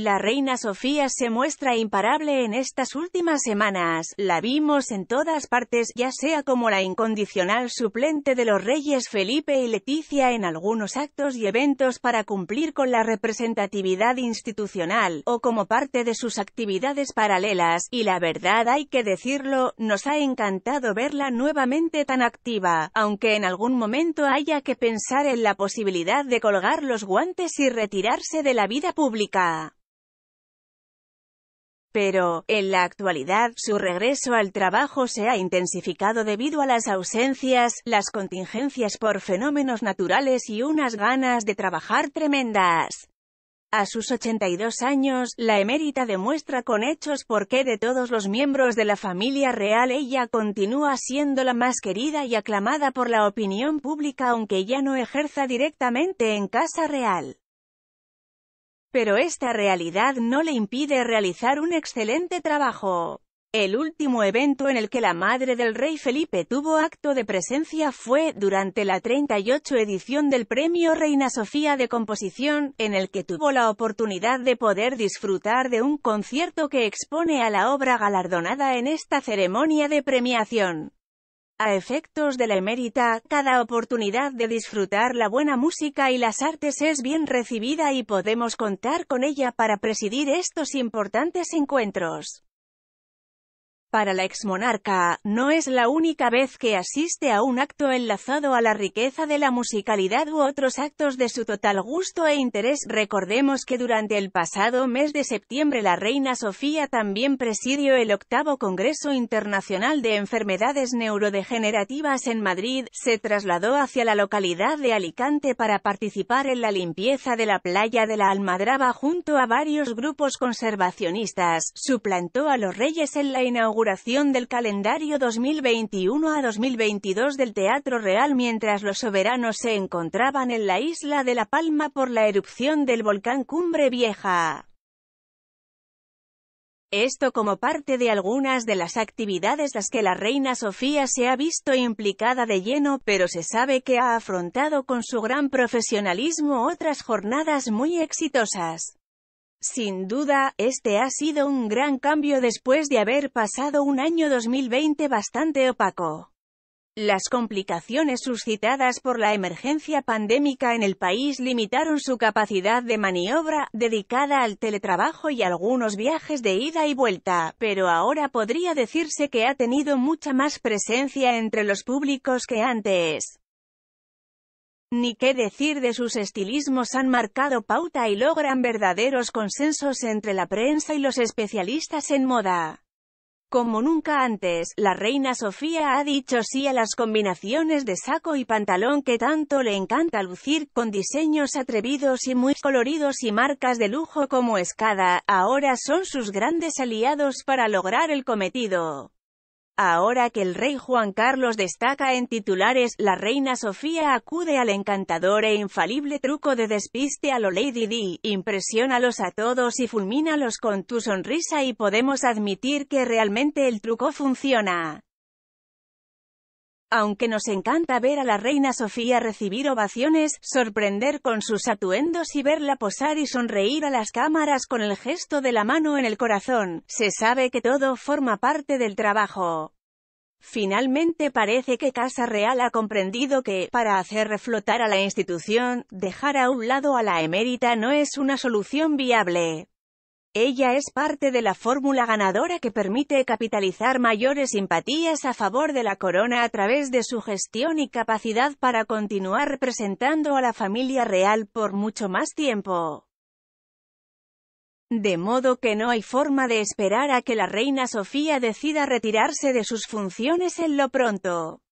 La reina Sofía se muestra imparable en estas últimas semanas, la vimos en todas partes, ya sea como la incondicional suplente de los reyes Felipe y Leticia en algunos actos y eventos para cumplir con la representatividad institucional, o como parte de sus actividades paralelas, y la verdad hay que decirlo, nos ha encantado verla nuevamente tan activa, aunque en algún momento haya que pensar en la posibilidad de colgar los guantes y retirarse de la vida pública pero, en la actualidad, su regreso al trabajo se ha intensificado debido a las ausencias, las contingencias por fenómenos naturales y unas ganas de trabajar tremendas. A sus 82 años, la emérita demuestra con hechos por qué de todos los miembros de la familia real ella continúa siendo la más querida y aclamada por la opinión pública aunque ya no ejerza directamente en casa real. Pero esta realidad no le impide realizar un excelente trabajo. El último evento en el que la madre del rey Felipe tuvo acto de presencia fue, durante la 38 edición del Premio Reina Sofía de Composición, en el que tuvo la oportunidad de poder disfrutar de un concierto que expone a la obra galardonada en esta ceremonia de premiación. A efectos de la emérita, cada oportunidad de disfrutar la buena música y las artes es bien recibida y podemos contar con ella para presidir estos importantes encuentros. Para la exmonarca, no es la única vez que asiste a un acto enlazado a la riqueza de la musicalidad u otros actos de su total gusto e interés. Recordemos que durante el pasado mes de septiembre la reina Sofía también presidió el octavo Congreso Internacional de Enfermedades Neurodegenerativas en Madrid, se trasladó hacia la localidad de Alicante para participar en la limpieza de la playa de la Almadraba junto a varios grupos conservacionistas, suplantó a los reyes en la inauguración del calendario 2021 a 2022 del Teatro Real mientras los soberanos se encontraban en la isla de La Palma por la erupción del volcán Cumbre Vieja. Esto como parte de algunas de las actividades las que la reina Sofía se ha visto implicada de lleno, pero se sabe que ha afrontado con su gran profesionalismo otras jornadas muy exitosas. Sin duda, este ha sido un gran cambio después de haber pasado un año 2020 bastante opaco. Las complicaciones suscitadas por la emergencia pandémica en el país limitaron su capacidad de maniobra, dedicada al teletrabajo y algunos viajes de ida y vuelta, pero ahora podría decirse que ha tenido mucha más presencia entre los públicos que antes. Ni qué decir de sus estilismos han marcado pauta y logran verdaderos consensos entre la prensa y los especialistas en moda. Como nunca antes, la reina Sofía ha dicho sí a las combinaciones de saco y pantalón que tanto le encanta lucir, con diseños atrevidos y muy coloridos y marcas de lujo como Escada, ahora son sus grandes aliados para lograr el cometido. Ahora que el rey Juan Carlos destaca en titulares, la reina Sofía acude al encantador e infalible truco de despiste a lo Lady Di, impresiónalos a todos y fulmínalos con tu sonrisa y podemos admitir que realmente el truco funciona. Aunque nos encanta ver a la reina Sofía recibir ovaciones, sorprender con sus atuendos y verla posar y sonreír a las cámaras con el gesto de la mano en el corazón, se sabe que todo forma parte del trabajo. Finalmente parece que Casa Real ha comprendido que, para hacer reflotar a la institución, dejar a un lado a la emérita no es una solución viable. Ella es parte de la fórmula ganadora que permite capitalizar mayores simpatías a favor de la corona a través de su gestión y capacidad para continuar representando a la familia real por mucho más tiempo. De modo que no hay forma de esperar a que la reina Sofía decida retirarse de sus funciones en lo pronto.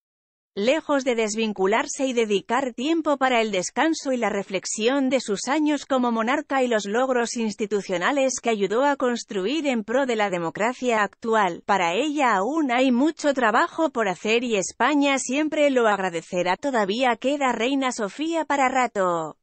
Lejos de desvincularse y dedicar tiempo para el descanso y la reflexión de sus años como monarca y los logros institucionales que ayudó a construir en pro de la democracia actual, para ella aún hay mucho trabajo por hacer y España siempre lo agradecerá. Todavía queda Reina Sofía para rato.